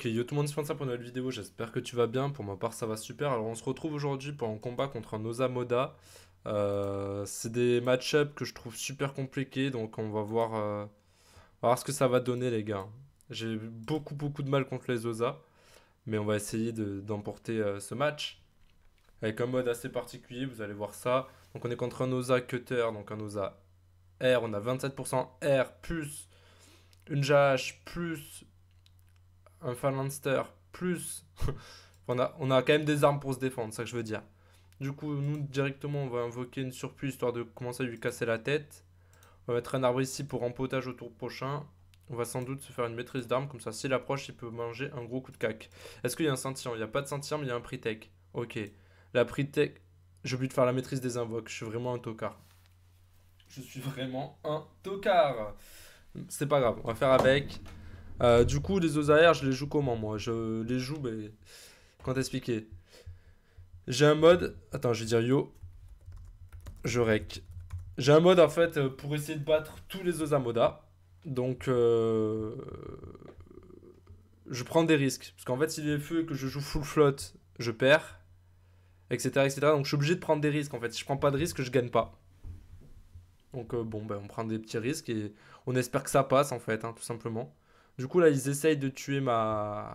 Ok, yo tout le monde, c'est ça pour une nouvelle vidéo. J'espère que tu vas bien. Pour ma part, ça va super. Alors, on se retrouve aujourd'hui pour un combat contre un Oza Moda euh, c'est des match-up que je trouve super compliqués. Donc, euh, on va voir, ce que ça va donner, les gars. J'ai beaucoup, beaucoup de mal contre les Osa. Mais on va essayer d'emporter euh, ce match. Avec un mode assez particulier, vous allez voir ça. Donc, on est contre un Osa Cutter. Donc, un Osa R. On a 27% R plus une JH plus un Phalanster plus. on, a, on a quand même des armes pour se défendre, c'est ça que je veux dire. Du coup, nous directement, on va invoquer une surplus histoire de commencer à lui casser la tête. On va mettre un arbre ici pour empotage au tour prochain. On va sans doute se faire une maîtrise d'armes, comme ça, s'il approche, il peut manger un gros coup de cac. Est-ce qu'il y a un sentier Il n'y a pas de sentier, mais il y a un Pritech. Ok. La Pritech. J'ai oublié de faire la maîtrise des invoques. Je suis vraiment un tocard. Je suis vraiment un tocard. C'est pas grave, on va faire avec. Euh, du coup, les OSAR, je les joue comment moi Je les joue, mais. Quand expliquer J'ai un mode. Attends, je vais dire yo. Je rec. J'ai un mode en fait euh, pour essayer de battre tous les moda. Donc. Euh, je prends des risques. Parce qu'en fait, s'il est feu et que je joue full flotte, je perds. Etc, etc. Donc je suis obligé de prendre des risques en fait. Si je prends pas de risques, je gagne pas. Donc bon, ben, on prend des petits risques et on espère que ça passe en fait, hein, tout simplement. Du coup, là, ils essayent de tuer ma.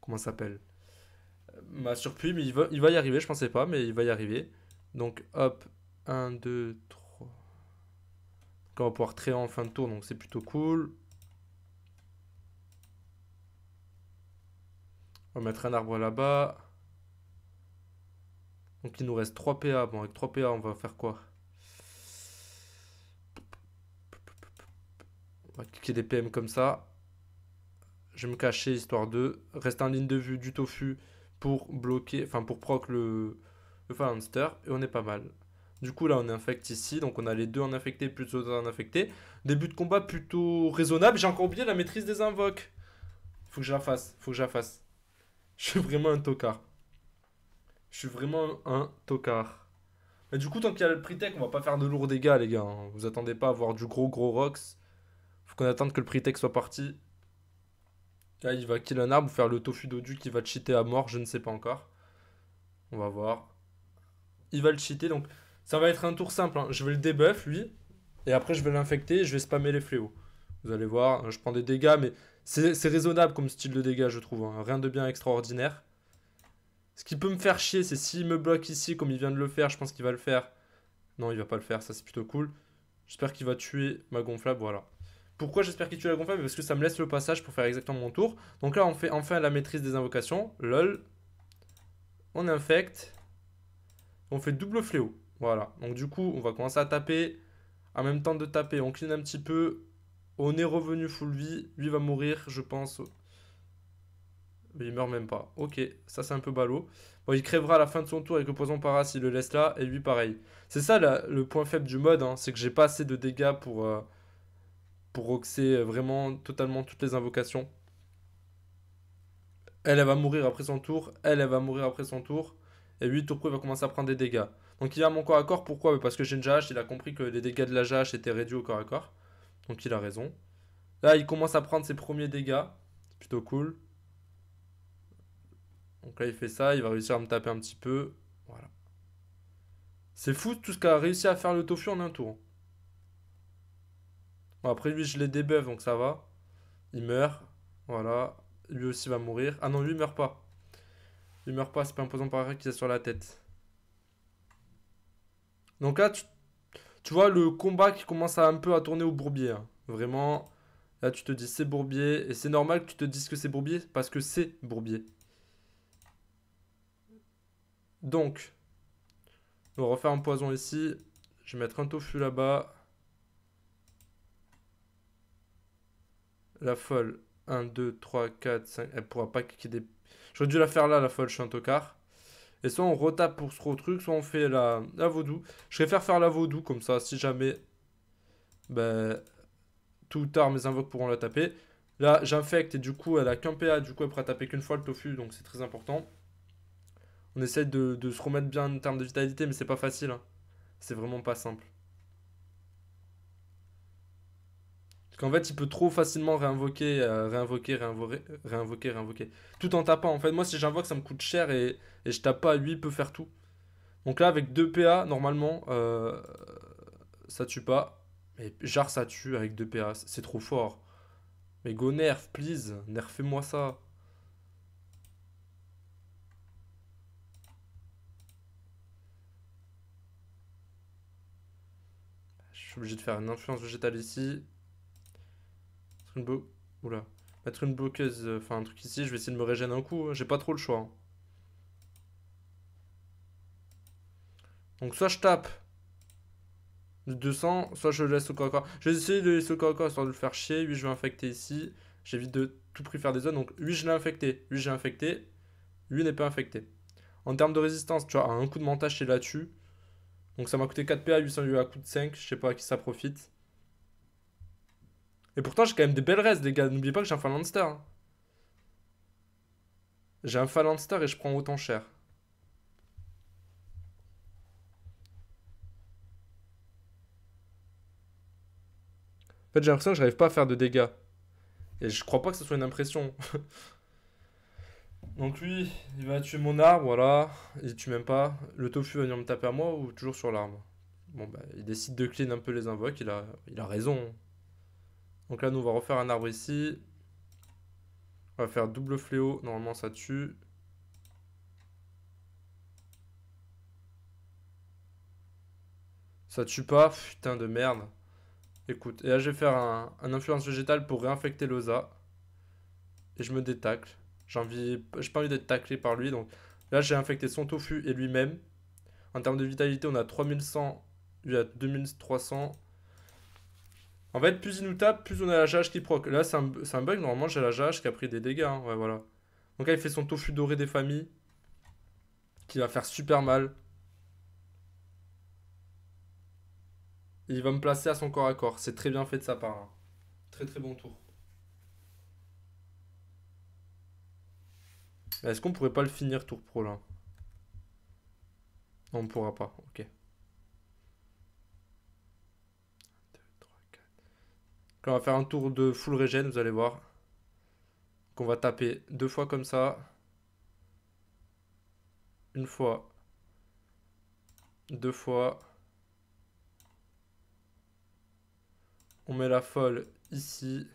Comment ça s'appelle Ma surpuis, mais il va, il va y arriver, je pensais pas, mais il va y arriver. Donc, hop, 1, 2, 3. Donc, on va pouvoir créer en fin de tour, donc c'est plutôt cool. On va mettre un arbre là-bas. Donc, il nous reste 3 PA. Bon, avec 3 PA, on va faire quoi On va cliquer des PM comme ça. Je vais me cacher histoire de rester en ligne de vue du tofu pour bloquer, enfin pour proc le, le et on est pas mal. Du coup, là, on est infecte ici. Donc, on a les deux en infecté, plus deux en infecté. Début de combat plutôt raisonnable. J'ai encore oublié la maîtrise des invoques. Faut que je la fasse. Faut que je la fasse. Je suis vraiment un tocard. Je suis vraiment un tocard. Mais du coup, tant qu'il y a le pre tech, on va pas faire de lourds dégâts, les gars. Hein. Vous attendez pas à avoir du gros, gros rocks qu'on attend que le pretexte soit parti. Là, il va kill un arbre ou faire le tofu dodu qui va cheater à mort, je ne sais pas encore. On va voir. Il va le cheater, donc ça va être un tour simple. Hein. Je vais le debuff, lui, et après je vais l'infecter et je vais spammer les fléaux. Vous allez voir, hein, je prends des dégâts, mais c'est raisonnable comme style de dégâts, je trouve. Hein. Rien de bien extraordinaire. Ce qui peut me faire chier, c'est s'il me bloque ici, comme il vient de le faire, je pense qu'il va le faire. Non, il va pas le faire, ça c'est plutôt cool. J'espère qu'il va tuer ma gonflable, voilà. Pourquoi j'espère qu'il tue la gonflable Parce que ça me laisse le passage pour faire exactement mon tour. Donc là, on fait enfin la maîtrise des invocations. Lol. On infecte. On fait double fléau. Voilà. Donc du coup, on va commencer à taper. En même temps de taper, on clean un petit peu. On est revenu full vie. Lui va mourir, je pense. il meurt même pas. Ok, ça c'est un peu ballot. Bon, il crèvera à la fin de son tour avec le poison paras. il le laisse là. Et lui, pareil. C'est ça le point faible du mode. Hein. c'est que j'ai pas assez de dégâts pour... Euh, pour roxer euh, vraiment totalement toutes les invocations. Elle, va mourir après son tour. Elle, elle va mourir après son tour. Et lui, tour il va commencer à prendre des dégâts. Donc il a mon corps à corps, pourquoi Parce que j'ai Jinja il a compris que les dégâts de la jache étaient réduits au corps à corps. Donc il a raison. Là, il commence à prendre ses premiers dégâts. C'est plutôt cool. Donc là, il fait ça. Il va réussir à me taper un petit peu. Voilà. C'est fou tout ce qu'a réussi à faire le Tofu en un tour. Bon, après lui, je l'ai débuff, donc ça va. Il meurt. Voilà. Lui aussi va mourir. Ah non, lui, il meurt pas. Il meurt pas, c'est pas un poison par qui est sur la tête. Donc là, tu, tu, vois le combat qui commence à un peu à tourner au bourbier. Hein. Vraiment, là, tu te dis c'est bourbier. Et c'est normal que tu te dises que c'est bourbier parce que c'est bourbier. Donc, on va refaire un poison ici. Je vais mettre un tofu là-bas. La folle, 1, 2, 3, 4, 5. Elle pourra pas kicker des. J'aurais dû la faire là, la folle, je suis un tocard. Et soit on retape pour ce gros truc, soit on fait la, la vaudou. Je préfère faire la vaudou comme ça, si jamais. Ben. Tout tard, mes invoques pourront la taper. Là, j'infecte et du coup, elle a qu'un PA, du coup, elle pourra taper qu'une fois le tofu, donc c'est très important. On essaie de, se remettre bien en termes de vitalité, mais c'est pas facile. Hein. C'est vraiment pas simple. qu'en fait il peut trop facilement euh, réinvoquer, réinvoquer, réinvoquer, réinvoquer, tout en tapant. En fait, moi si j'invoque ça me coûte cher et, je tape pas, lui il peut faire tout. Donc là avec 2 PA, normalement euh, ça tue pas. Mais Jar ça tue avec 2 PA, c'est trop fort. Mais go nerf, please, nerfez-moi ça. Bah, je suis obligé de faire une influence végétale ici une Mettre une bloqueuse, enfin un truc ici, je vais essayer de me régénérer un coup, hein. j'ai pas trop le choix. Hein. Donc soit je tape 200, soit je laisse au corps Je vais essayer de laisser au corps à histoire de le faire chier. Lui je vais infecter ici, j'évite de tout prix faire des zones, donc lui je l'ai infecté, lui j'ai infecté, lui n'est pas infecté. En termes de résistance, tu vois, un coup de montage, c'est là-dessus. Donc ça m'a coûté 4 PA, 800 lui à coup de 5, je sais pas à qui ça profite. Et pourtant, j'ai quand même des belles restes, les gars. N'oubliez pas que j'ai un phalanster hein. J'ai un phalanster et je prends autant cher. En fait, j'ai l'impression que j'arrive pas à faire de dégâts. Et je crois pas que ce soit une impression. Donc lui, il va tuer mon arbre, voilà. Il tue même pas. Le tofu va venir me taper à moi ou toujours sur l'arbre Bon bah, il décide de clean un peu les invoques, il a, il a raison. Hein. Donc là, nous, on va refaire un arbre ici. On va faire double fléau. Normalement, ça tue. Ça tue pas. Putain de merde. Écoute, et là, je vais faire un, influence végétale pour réinfecter l'osa. Et je me détacle. J'ai pas envie d'être taclé par lui. Donc là, j'ai infecté son tofu et lui-même. En termes de vitalité, on a 3100, y a 2300. En fait, plus il nous tape, plus on a la jage qui proc. Là, c'est un, un, bug. Normalement, j'ai la jage qui a pris des dégâts. Hein. Ouais, voilà. Donc là, il fait son tofu doré des familles. Qui va faire super mal. il va me placer à son corps à corps. C'est très bien fait de sa part. Hein. Très très bon tour. Est-ce qu'on pourrait pas le finir tour pro là Non, on pourra pas. Ok. on va faire un tour de full regen, vous allez voir. Qu'on va taper deux fois comme ça. Une fois. Deux fois. On met la folle ici.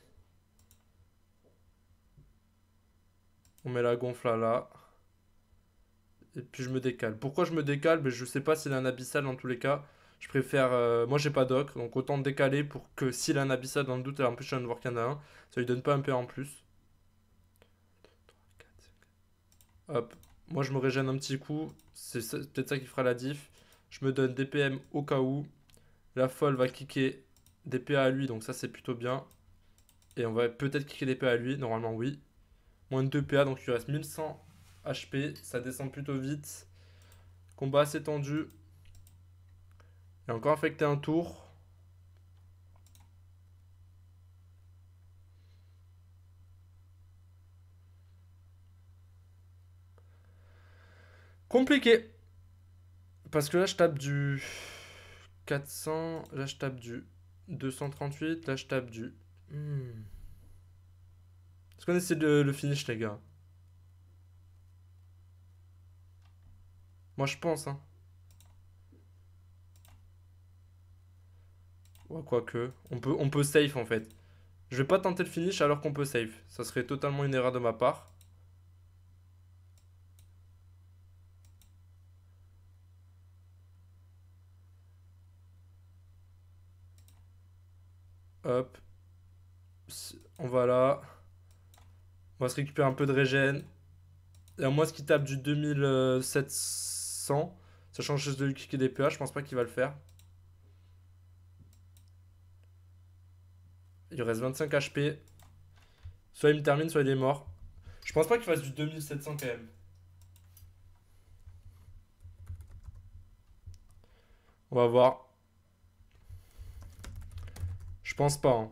On met la gonfle là, là. Et puis je me décale. Pourquoi je me décale Mais ben, Je sais pas s'il a un abyssal dans tous les cas. Je préfère. Euh, moi, j'ai pas doc, donc autant décaler pour que si un abyssal dans le doute, elle je un de voir qu'il y en a un, ça lui donne pas un pa en plus. Hop. Moi, je me régène un petit coup. C'est peut-être ça qui fera la diff. Je me donne des pm au cas où. La folle va kicker DPA à lui, donc ça, c'est plutôt bien. Et on va peut-être kicker pa à lui, normalement, oui. Moins de 2 PA, donc il reste 1100 HP. Ça descend plutôt vite. Combat assez tendu. Il a encore affecté un tour. Compliqué. Parce que là, je tape du 400. Là, je tape du 238. Là, je tape du... Hmm. Est-ce qu'on essaie de le finish, les gars Moi, je pense, hein. quoique. On peut, on peut safe en fait. Je vais pas tenter le finish alors qu'on peut safe Ça serait totalement une erreur de ma part. Hop. On va là. On va se récupérer un peu de régène. Et moi, ce qui tape du 2700, Ça change juste de lui cliquer des PA, je pense pas qu'il va le faire. Il reste 25 HP. Soit il me termine, soit il est mort. Je pense pas qu'il fasse du 2700 quand même. On va voir. Je pense pas.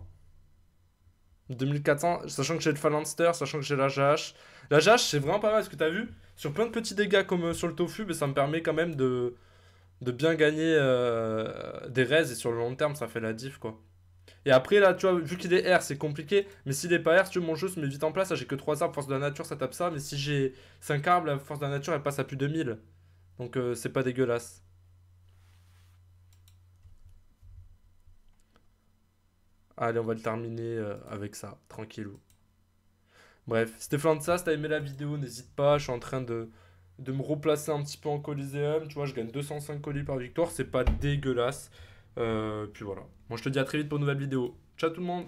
2400, hein. sachant que j'ai le Phalanster, sachant que j'ai la GH. La GH, c'est vraiment pas mal, Est-ce que t'as vu Sur plein de petits dégâts comme euh, sur le tofu, mais ça me permet quand même de, de bien gagner euh, des raises. Et sur le long terme, ça fait la diff, quoi. Et après, là, tu vois, vu qu'il est R, c'est compliqué. Mais s'il est pas R, si tu veux, mon jeu se met vite en place. j'ai que 3 arbres, force de la nature, ça tape ça. Mais si j'ai 5 arbres, la force de la nature, elle passe à plus de 1000. Donc, euh, c'est pas dégueulasse. Allez, on va le terminer euh, avec ça, tranquillou. Bref, c'était plein de ça. Si t'as aimé la vidéo, n'hésite pas. Je suis en train de, de me replacer un petit peu en Coliseum. Tu vois, je gagne 205 colis par victoire. C'est pas dégueulasse. Euh, puis voilà. Moi, je te dis à très vite pour une nouvelle vidéo. Ciao tout le monde